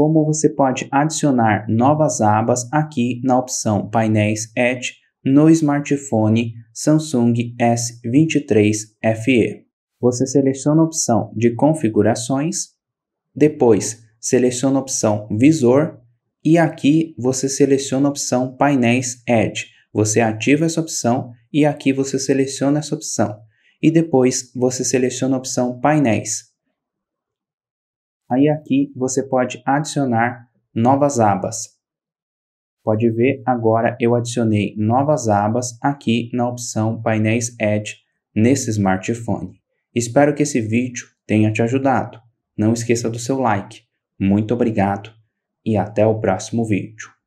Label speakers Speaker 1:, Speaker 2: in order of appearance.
Speaker 1: como você pode adicionar novas abas aqui na opção Painéis Edge no smartphone Samsung S23 FE. Você seleciona a opção de configurações, depois seleciona a opção visor e aqui você seleciona a opção painéis Edge. Você ativa essa opção e aqui você seleciona essa opção. E depois você seleciona a opção painéis. Aí aqui você pode adicionar novas abas. Pode ver, agora eu adicionei novas abas aqui na opção Painéis Edge nesse smartphone. Espero que esse vídeo tenha te ajudado. Não esqueça do seu like. Muito obrigado e até o próximo vídeo.